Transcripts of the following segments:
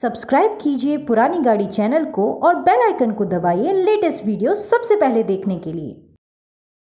subscribe कीजिए पुरानी गाड़ी चैनल को और बेल आइकन को दबाइए लेटेस्ट वीडियो सबसे पहले देखने के लिए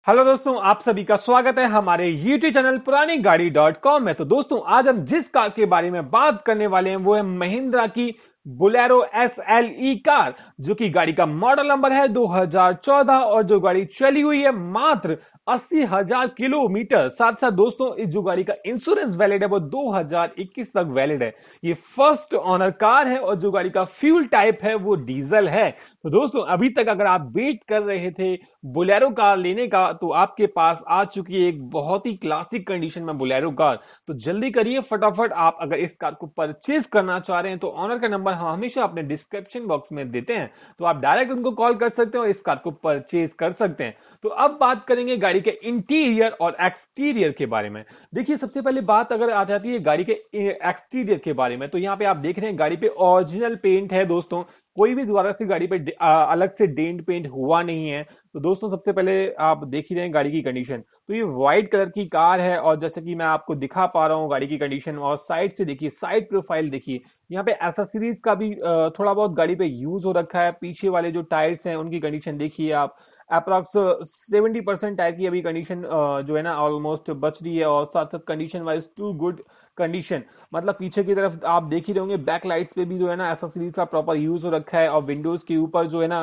हेलो दोस्तों आप सभी का स्वागत है हमारे यूट्यूब चैनल पुरानी गाड़ी डॉट कॉम में तो दोस्तों आज हम जिस कार के बारे में बात करने वाले हैं वो है महिंद्रा की Bolero S L E car जो कि गाड़ी का मॉडल नंबर है 2014 और जो गाड़ी चली हुई है मात्र अस्सी हजार किलोमीटर साथ साथ दोस्तों इस जो गाड़ी का इंश्योरेंस वैलिड है वो 2021 तक वैलिड है ये फर्स्ट ऑनर कार है और जो गाड़ी का फ्यूल टाइप है वो डीजल है तो दोस्तों अभी तक अगर आप वेट कर रहे थे बोलेरो कार लेने का तो आपके पास आ चुकी है एक बहुत ही क्लासिक कंडीशन में बोलेरो कार तो जल्दी करिए फटाफट आप अगर इस कार को परचेज करना चाह रहे हैं तो ऑनर का नंबर हम हमेशा अपने डिस्क्रिप्शन बॉक्स में देते हैं तो आप डायरेक्ट उनको कॉल कर सकते हैं और इस कार को परचेज कर सकते हैं तो अब बात करेंगे गाड़ी के इंटीरियर और एक्सटीरियर के बारे में देखिए सबसे पहले बात अगर आ जाती है गाड़ी के एक्सटीरियर के बारे में तो यहाँ पे आप देख रहे हैं गाड़ी पे ओरिजिनल पेंट है दोस्तों कोई भी दोबारा से गाड़ी पे अलग से डेंट पेंट हुआ नहीं है तो दोस्तों सबसे पहले आप देख ही रहे हैं गाड़ी की कंडीशन तो ये व्हाइट कलर की कार है और जैसे कि मैं आपको दिखा पा रहा हूँ गाड़ी की कंडीशन और साइड से देखिए साइड प्रोफाइल देखिए यहाँ पे एसेसरीज का भी थोड़ा बहुत गाड़ी पे यूज हो रखा है पीछे वाले जो टायर्स हैं उनकी कंडीशन देखिए आप अप्रॉक्स सेवेंटी परसेंट टायर की अभी कंडीशन जो है ना ऑलमोस्ट बच रही है और साथ साथ condition wise too good condition मतलब पीछे की तरफ आप देख ही रहोगे बैक लाइट्स पे भी जो है ना ऐसा सीरीज का प्रॉपर यूज हो रखा है और विंडोज के ऊपर जो है ना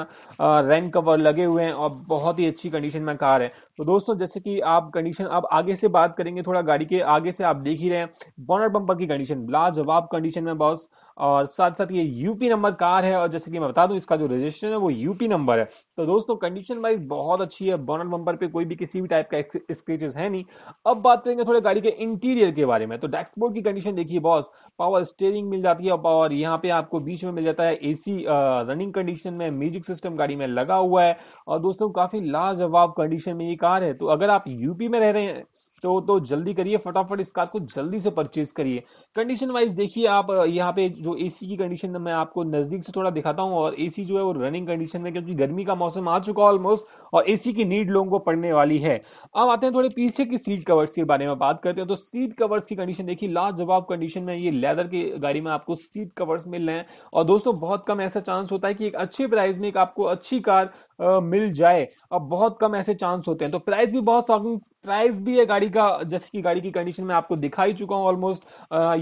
रेन कवर लगे हुए हैं और बहुत ही अच्छी कंडीशन में कार है तो दोस्तों जैसे कि आप कंडीशन आप आगे से बात करेंगे थोड़ा गाड़ी के आगे से आप देख ही रहे हैं बॉनर बम्पर की कंडीशन लाजवाब कंडीशन में बॉस और साथ साथ ये यूपी नंबर कार है और जैसे कि मैं बता दूं इसका जो रजिस्ट्रेशन है वो यूपी नंबर है तो दोस्तों कंडीशन वाइज बहुत अच्छी है बॉनर बम्पर पे कोई भी किसी भी टाइप का स्क्रेचेस है नहीं अब बात करेंगे थोड़े गाड़ी के इंटीरियर के बारे में तो डैक्स डैशबोर्ड की कंडीशन देखिए बॉस पावर स्टेयरिंग मिल जाती है और यहाँ पे आपको बीच में मिल जाता है एसी रनिंग कंडीशन में म्यूजिक सिस्टम गाड़ी में लगा हुआ है और दोस्तों काफी लाजवाब कंडीशन में ये कार है तो अगर आप यूपी में रह रहे हैं तो तो जल्दी करिए फटाफट इस कार को जल्दी से परचेज करिए कंडीशन वाइज देखिए आप यहाँ पे जो एसी की कंडीशन मैं आपको नजदीक से थोड़ा दिखाता हूँ और एसी जो है वो रनिंग कंडीशन में क्योंकि गर्मी का मौसम आ चुका ऑलमोस्ट और एसी की नीड लोगों को पड़ने वाली है अब आते हैं थोड़े पीछे की सीट कवर्स के बारे में बात करते हैं तो सीट कवर्स की कंडीशन देखिए लाजवाब कंडीशन में ये लेदर की गाड़ी में आपको सीट कवर्स मिल रहे हैं और दोस्तों बहुत कम ऐसा चांस होता है कि एक अच्छे प्राइस में एक आपको अच्छी कार आ, मिल जाए अब बहुत कम ऐसे चांस होते हैं तो प्राइस भी बहुत शॉकिंग प्राइस भी है गाड़ी का जैसे कि गाड़ी की कंडीशन में आपको दिखाई चुका हूं ऑलमोस्ट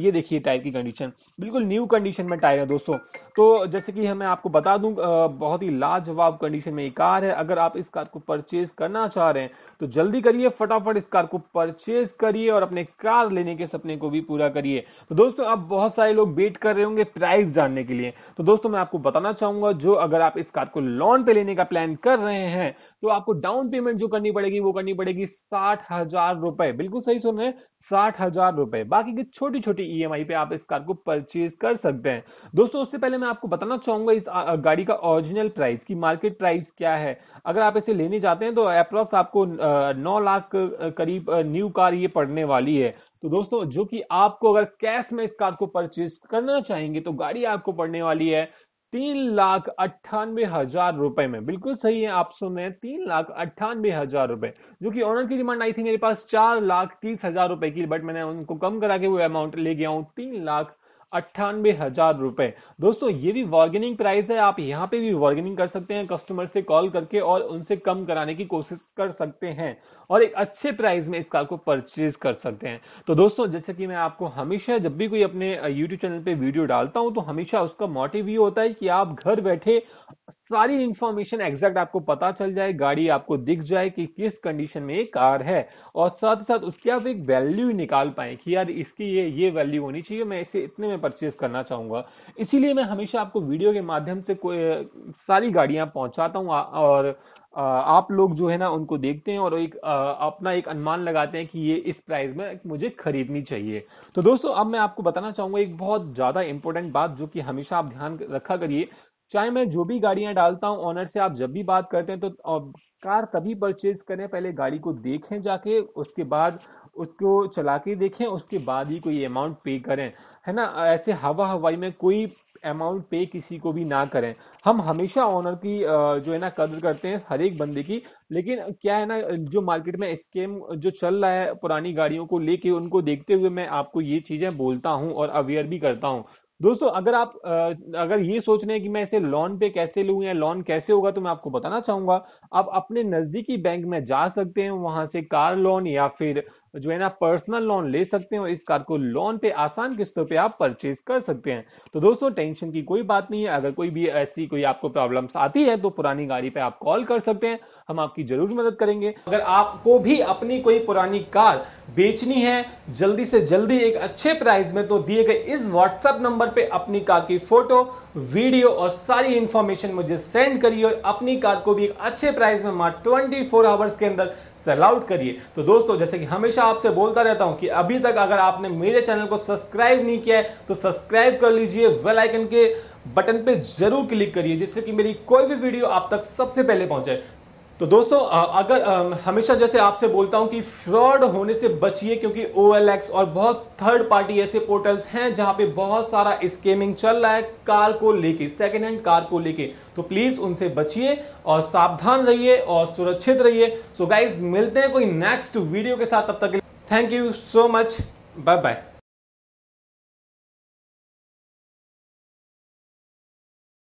ये देखिए टायर की कंडीशन बिल्कुल न्यू कंडीशन में टायर है दोस्तों तो जैसे कि मैं आपको बता दूं बहुत ही लाजवाब कंडीशन में ये कार है अगर आप इस कार कार को परचेज करना चाह रहे हैं तो जल्दी करिए फटाफट इस कार को परचेज करिए और अपने कार लेने के सपने को भी पूरा करिए तो दोस्तों आप बहुत सारे लोग वेट कर रहे होंगे प्राइस जानने के लिए तो दोस्तों मैं आपको बताना चाहूंगा जो अगर आप इस कार को लोन पे लेने का प्लान कर रहे हैं तो आपको डाउन पेमेंट जो करनी पड़ेगी वो करनी पड़ेगी साठ हजार रुपए बिल्कुल सही सुन रहे हैं साठ हजार रुपए बाकी की छोटी छोटी ई पे आप इस कार को परचेज कर सकते हैं दोस्तों उससे पहले मैं आपको बताना चाहूंगा इस गाड़ी का ओरिजिनल प्राइस की मार्केट प्राइस क्या है अगर आप इसे से लेने जाते हैं तो अप्रोक्स आपको नौ लाख करीब न्यू कार ये पड़ने वाली है तो दोस्तों जो कि आपको अगर कैश में इस कार को परचेज करना चाहेंगे तो गाड़ी आपको पड़ने वाली है तीन लाख अट्ठानवे हजार रुपए में बिल्कुल सही है आप सुन रहे हैं तीन लाख अट्ठानवे हजार रुपए जो कि ऑनर की डिमांड आई थी मेरे पास चार लाख तीस हजार रुपए की बट मैंने उनको कम करा के वो अमाउंट ले गया हूं तीन लाख अट्ठानबे हजार रुपए दोस्तों ये भी वार्गेनिंग प्राइस है आप यहाँ पे भी वार्गेनिंग कर सकते हैं कस्टमर से कॉल करके और उनसे कम कराने की कोशिश कर सकते हैं और एक अच्छे प्राइस में इस कार को परचेज कर सकते हैं तो दोस्तों जैसे कि मैं आपको हमेशा जब भी कोई अपने यूट्यूब uh, चैनल पे वीडियो डालता हूं तो हमेशा उसका मोटिव ये होता है कि आप घर बैठे सारी इंफॉर्मेशन एग्जैक्ट आपको पता चल जाए गाड़ी आपको दिख जाए कि किस कंडीशन में ये कार है और साथ ही साथ उसकी आप एक वैल्यू निकाल पाए कि यार इसकी ये ये वैल्यू होनी चाहिए मैं इसे इतने में परचेज करना चाहूंगा इसीलिए मैं हमेशा आपको वीडियो के माध्यम से सारी गाड़ियां पहुंचाता हूँ और आप लोग जो है ना उनको देखते हैं और एक अपना एक अनुमान लगाते हैं कि ये इस प्राइस में मुझे खरीदनी चाहिए तो दोस्तों अब मैं आपको बताना चाहूंगा एक बहुत ज्यादा इंपॉर्टेंट बात जो कि हमेशा आप ध्यान रखा करिए चाहे मैं जो भी गाड़ियां डालता हूं ऑनर से आप जब भी बात करते हैं तो कार तभी परचेज करें पहले गाड़ी को देखें जाके उसके बाद उसको चला के देखें उसके बाद ही कोई अमाउंट पे करें है ना ऐसे हवा हवाई में कोई अमाउंट पे किसी को भी ना करें हम हमेशा ऑनर की जो है ना कदर करते हैं हर एक बंदे की लेकिन क्या है ना जो मार्केट में स्केम जो चल रहा है पुरानी गाड़ियों को लेके उनको देखते हुए मैं आपको ये चीजें बोलता हूँ और अवेयर भी करता हूँ दोस्तों अगर आप अगर ये सोच रहे हैं कि मैं इसे लोन पे कैसे लूं या लोन कैसे होगा तो मैं आपको बताना चाहूंगा आप अपने नजदीकी बैंक में जा सकते हैं वहां से कार लोन या फिर जो है ना पर्सनल लोन ले सकते हैं और इस कार को लोन पे आसान किस्तों पे आप परचेज कर सकते हैं तो दोस्तों टेंशन की कोई बात नहीं है अगर कोई भी ऐसी कोई आपको प्रॉब्लम्स आती है तो पुरानी गाड़ी पे आप कॉल कर सकते हैं हम आपकी जरूर मदद करेंगे अगर आपको भी अपनी कोई पुरानी कार बेचनी है जल्दी से जल्दी एक अच्छे प्राइस में तो दिए गए इस व्हाट्सएप नंबर पर अपनी कार की फोटो वीडियो और सारी इंफॉर्मेशन मुझे सेंड करिए और अपनी कार को भी एक अच्छे प्राइस में ट्वेंटी फोर आवर्स के अंदर सेल आउट करिए तो दोस्तों जैसे कि हमेशा आपसे बोलता रहता हूं कि अभी तक अगर आपने मेरे चैनल को सब्सक्राइब नहीं किया है तो सब्सक्राइब कर लीजिए वेल आइकन के बटन पे जरूर क्लिक करिए जिससे कि मेरी कोई भी वीडियो आप तक सबसे पहले पहुंचे तो दोस्तों अगर हमेशा जैसे आपसे बोलता हूं कि फ्रॉड होने से बचिए क्योंकि ओ और बहुत थर्ड पार्टी ऐसे पोर्टल्स हैं जहां पे बहुत सारा स्केमिंग चल रहा है कार को लेके सेकेंड हैंड कार को लेके तो प्लीज़ उनसे बचिए और सावधान रहिए और सुरक्षित रहिए सो गाइज मिलते हैं कोई नेक्स्ट वीडियो के साथ तब तक thank you so much bye bye